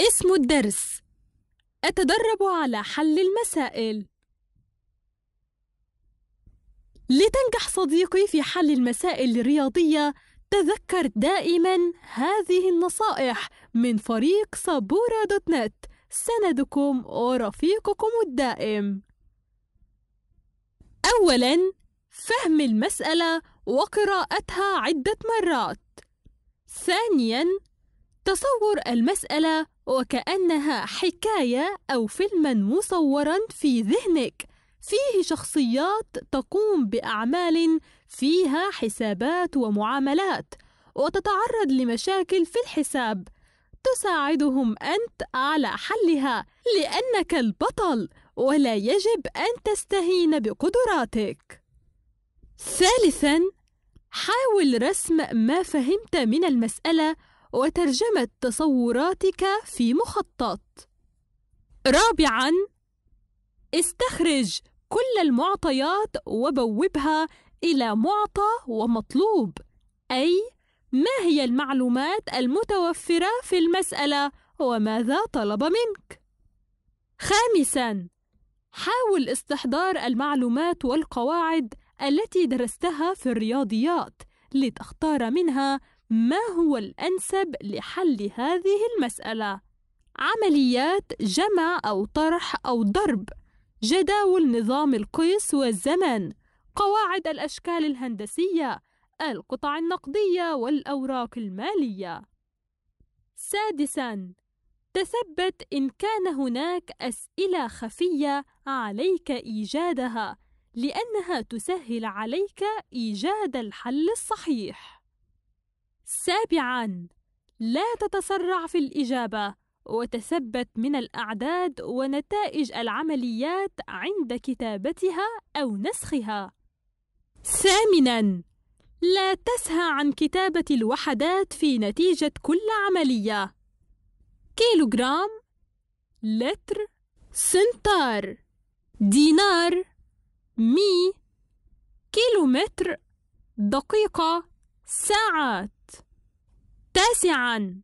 اسم الدرس أتدرب على حل المسائل لتنجح صديقي في حل المسائل الرياضية تذكر دائما هذه النصائح من فريق صبورة دوت نت سندكم ورفيقكم الدائم أولا فهم المسألة وقراءتها عدة مرات ثانيا تصور المسألة وكأنها حكاية أو فيلما مصورا في ذهنك فيه شخصيات تقوم بأعمال فيها حسابات ومعاملات وتتعرض لمشاكل في الحساب تساعدهم أنت على حلها لأنك البطل ولا يجب أن تستهين بقدراتك. ثالثاً، حاول رسم ما فهمت من المسألة وترجمة تصوراتك في مخطط. رابعاً، استخرج كل المعطيات وبوبها إلى معطى ومطلوب، أي ما هي المعلومات المتوفرة في المسألة وماذا طلب منك؟ خامساً، حاول استحضار المعلومات والقواعد التي درستها في الرياضيات لتختار منها ما هو الأنسب لحل هذه المسألة؟ عمليات جمع أو طرح أو ضرب، جداول نظام القيس والزمن، قواعد الأشكال الهندسية، القطع النقدية والأوراق المالية. سادساً: تثبت إن كان هناك أسئلة خفية عليك إيجادها، لأنها تسهل عليك إيجاد الحل الصحيح. سابعا لا تتسرع في الإجابة وتثبت من الأعداد ونتائج العمليات عند كتابتها أو نسخها. ثامناً: لا تسهى عن كتابة الوحدات في نتيجة كل عملية. كيلوغرام، لتر، سنتار، دينار، مي، كيلومتر، دقيقة، ساعات. تاسعا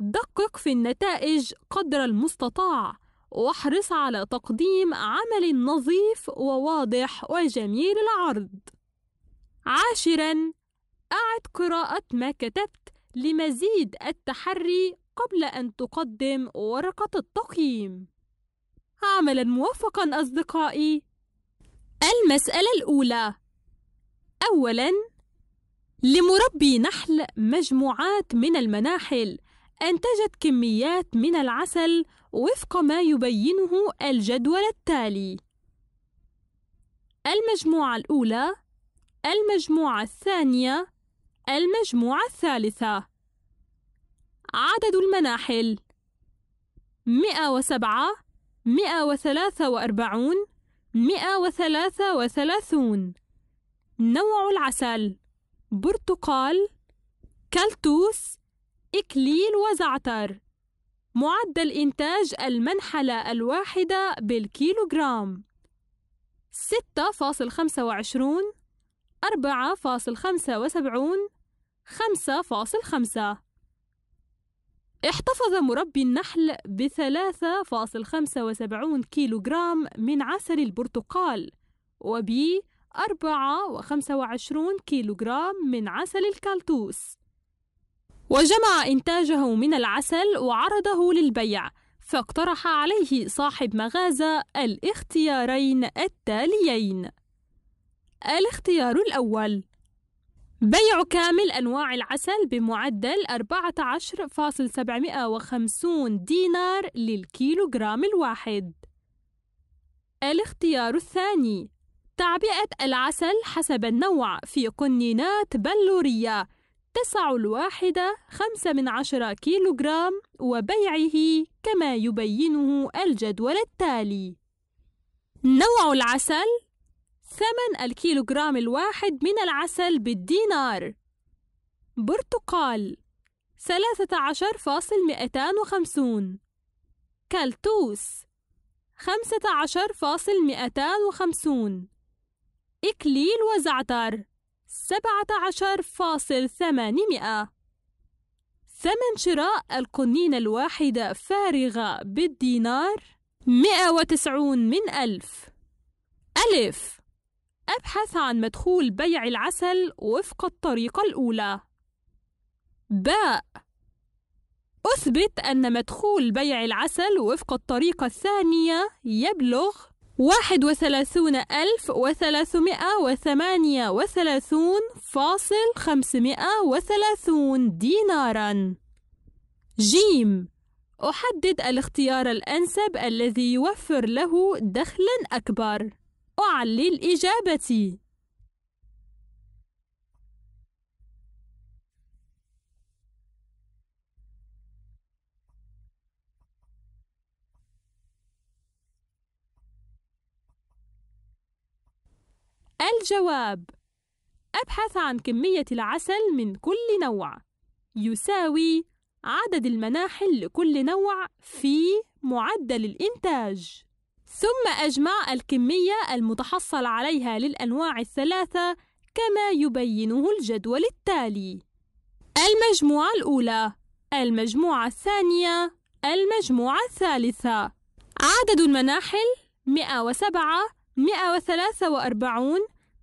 دقق في النتائج قدر المستطاع واحرص على تقديم عمل نظيف وواضح وجميل العرض عاشرا أعد قراءة ما كتبت لمزيد التحري قبل أن تقدم ورقة التقييم عملا موفقا أصدقائي المسألة الأولى أولا لمربي نحل مجموعات من المناحل أنتجت كميات من العسل وفق ما يبينه الجدول التالي المجموعة الأولى المجموعة الثانية المجموعة الثالثة عدد المناحل 107 143 133 نوع العسل برتقال كلتوس إكليل وزعتر معدل إنتاج المنحلة الواحدة بالكيلوغرام 6.25 4.75 5.5 احتفظ مربي النحل ب 3.75 كيلوغرام من عسل البرتقال وب 425 كيلوغرام من عسل الكالتوس وجمع إنتاجه من العسل وعرضه للبيع فاقترح عليه صاحب مغازة الاختيارين التاليين الاختيار الأول بيع كامل أنواع العسل بمعدل 14,750 دينار للكيلوغرام الواحد الاختيار الثاني تعبئة العسل حسب النوع في قنينات بلورية تسع الواحدة خمسة من عشرة كيلوغرام وبيعه كما يبينه الجدول التالي نوع العسل ثمن الكيلوغرام الواحد من العسل بالدينار برتقال ثلاثة عشر فاصل مئتان وخمسون كالتوس خمسة عشر فاصل مئتان وخمسون إكليل وزعتر سبعة عشر فاصل ثمانمائة ثمن شراء القنينة الواحدة فارغة بالدينار مئة وتسعون من ألف ألف أبحث عن مدخول بيع العسل وفق الطريقة الأولى باء أثبت أن مدخول بيع العسل وفق الطريقة الثانية يبلغ واحد وثلاثون ألف وثلاثمائة وثمانية وثلاثون فاصل خمسمائة وثلاثون دينارا جيم أحدد الاختيار الأنسب الذي يوفر له دخلا أكبر أعلي الإجابة الجواب أبحث عن كمية العسل من كل نوع يساوي عدد المناحل لكل نوع في معدل الإنتاج ثم أجمع الكمية المتحصل عليها للأنواع الثلاثة كما يبينه الجدول التالي المجموعة الأولى المجموعة الثانية المجموعة الثالثة عدد المناحل 107 143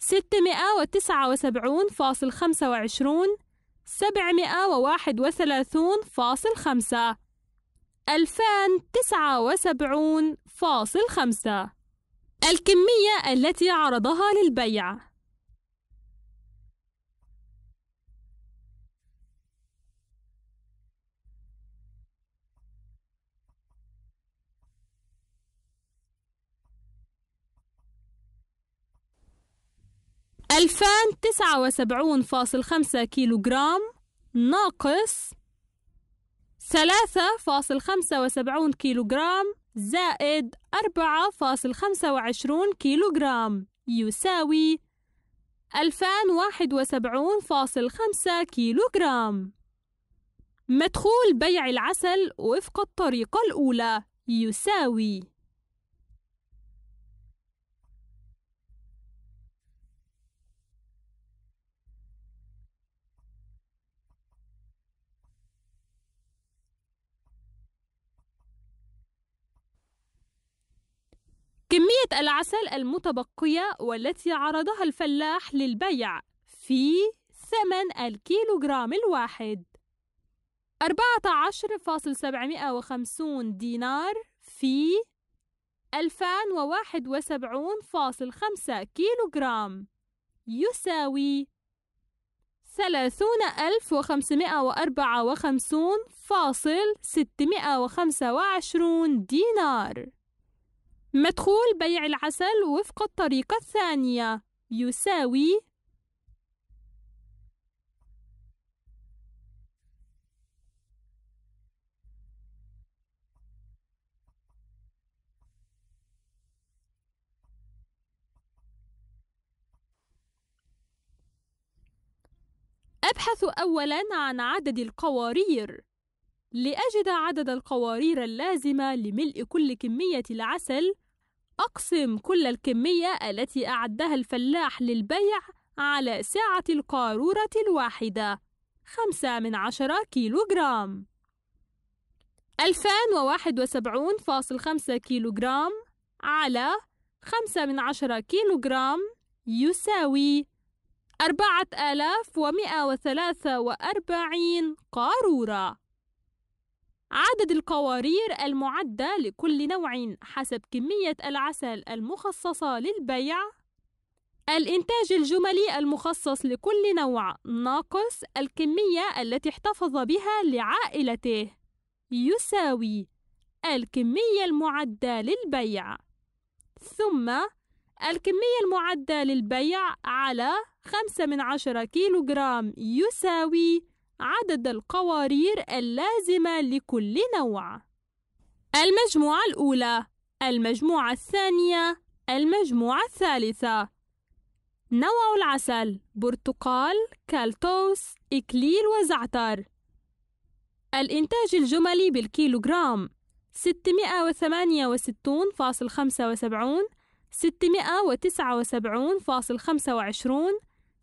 679.25 وتسعة فاصل خمسة ألفان تسعة وسبعون فاصل خمسة الكمية التي عرضها للبيع فاصل كيلو كيلوغرام ناقص فاصل 3.75 كيلوغرام زائد كيلو كيلوغرام يساوي فاصل كيلو كيلوغرام مدخول بيع العسل وفق الطريقة الأولى يساوي كمية العسل المتبقية والتي عرضها الفلاح للبيع في ثمن الكيلوغرام الواحد 14.750 دينار في 2071.5 كيلوغرام يساوي 30554.625 دينار مدخول بيع العسل وفق الطريقة الثانية يساوي أبحث أولاً عن عدد القوارير لأجد عدد القوارير اللازمة لملء كل كمية العسل أقسم كل الكمية التي أعدها الفلاح للبيع على سعة القارورة الواحدة خمسة من عشرة كيلو جرام ألفان وواحد وسبعون فاصل خمسة كيلو جرام على خمسة من عشرة كيلو جرام يساوي أربعة آلاف ومئة وثلاثة وأربعين قارورة عدد القوارير المعدة لكل نوع حسب كمية العسل المخصصة للبيع الإنتاج الجملي المخصص لكل نوع ناقص الكمية التي احتفظ بها لعائلته يساوي الكمية المعدة للبيع ثم الكمية المعدة للبيع على خمسة من عشرة كيلوغرام يساوي عدد القوارير اللازمة لكل نوع المجموعة الأولى المجموعة الثانية المجموعة الثالثة نوع العسل برتقال كالتوس إكليل وزعتر الإنتاج الجملي بالكيلوغرام 668.75 679.25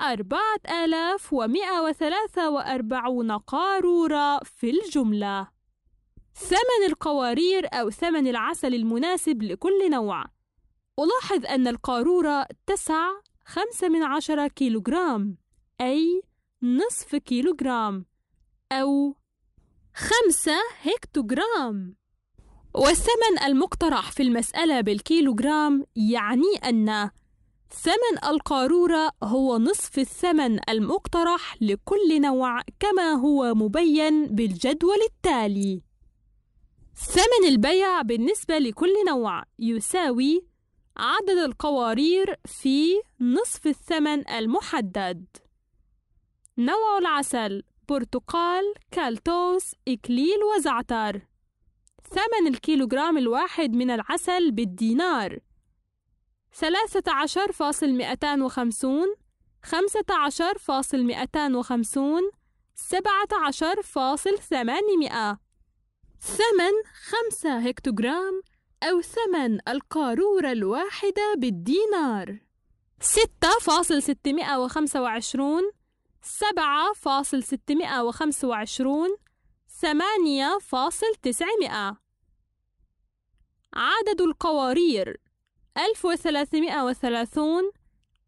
أربعة آلاف ومئة وثلاثة وأربعون قارورة في الجملة ثمن القوارير أو ثمن العسل المناسب لكل نوع ألاحظ أن القارورة تسع خمسة من عشرة كيلوغرام أي نصف كيلوغرام أو خمسة هكتوغرام والثمن المقترح في المسألة بالكيلوغرام يعني أن ثمن القارورة هو نصف الثمن المقترح لكل نوع كما هو مبين بالجدول التالي ثمن البيع بالنسبة لكل نوع يساوي عدد القوارير في نصف الثمن المحدد نوع العسل برتقال، كالتوس، إكليل وزعتر ثمن الكيلوغرام الواحد من العسل بالدينار ثلاثة عشر فاصل مئتان وخمسون خمسة عشر فاصل مئتان وخمسون سبعة عشر فاصل ثمانمائة ثمن خمسة هكتوغرام أو ثمن القارورة الواحدة بالدينار ستة فاصل ستمائة وخمسة وعشرون سبعة فاصل ستمائة وخمسة وعشرون ثمانية فاصل تسعمائة عدد القوارير ألف وثلاثمائة وثلاثون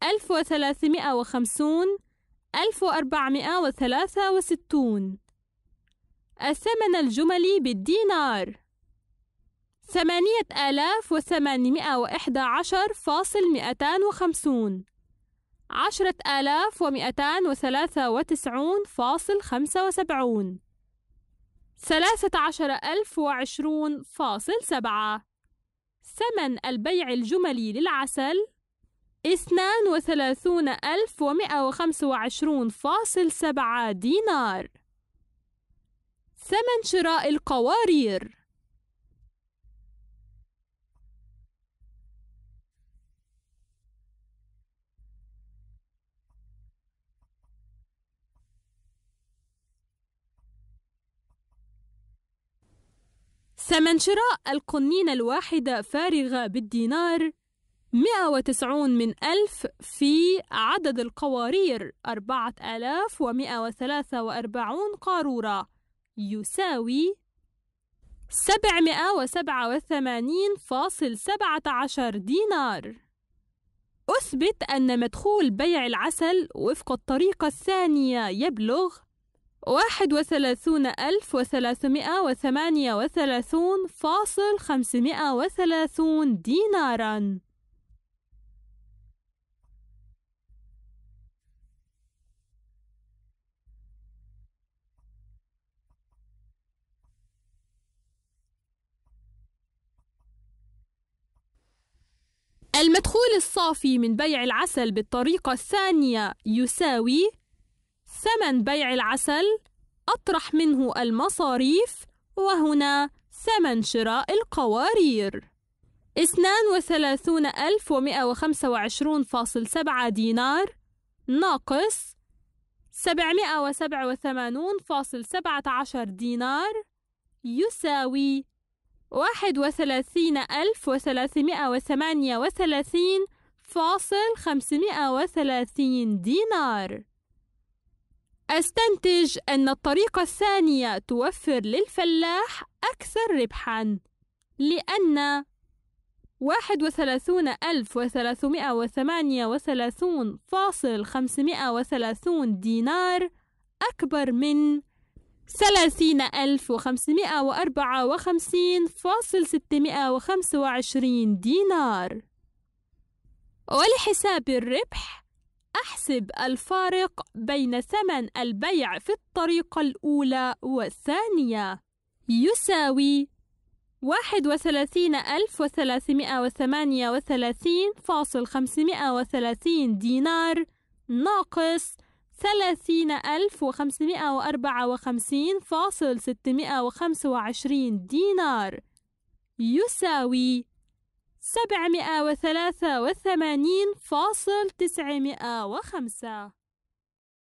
ألف وثلاثمائة وخمسون ألف وأربعمائة وثلاثة وستون الثمن الجملي بالدينار ثمانية آلاف وثمانمائة وإحدى عشر فاصل مئتان وخمسون عشرة آلاف ومئتان وثلاثة وتسعون فاصل خمسة وسبعون ثلاثة عشر ألف وعشرون فاصل سبعة ثمن البيع الجملي للعسل 32125.7 دينار ثمن شراء القوارير ثمن شراء القنينة الواحدة فارغة بالدينار 190 من ألف في عدد القوارير 4143 قارورة يساوي 787.17 دينار أثبت أن مدخول بيع العسل وفق الطريقة الثانية يبلغ واحد وثلاثون ألف وثلاثمائة وثمانية وثلاثون فاصل خمسمائة وثلاثون ديناراً المدخول الصافي من بيع العسل بالطريقة الثانية يساوي ثمن بيع العسل أطرح منه المصاريف وهنا ثمن شراء القوارير 32125.7 دينار ناقص 787.17 دينار يساوي 31338.530 دينار أستنتج أن الطريقة الثانية توفر للفلاح أكثر ربحًا، لأن 31338 دينار أكبر من 30554.625 دينار ولحساب الربح أحسب الفارق بين ثمن البيع في الطريقة الأولى والثانية يساوي 31338.530 دينار ناقص 30554.625 دينار يساوي سبعمائة وثلاثة وثمانين فاصل تسعمائة وخمسة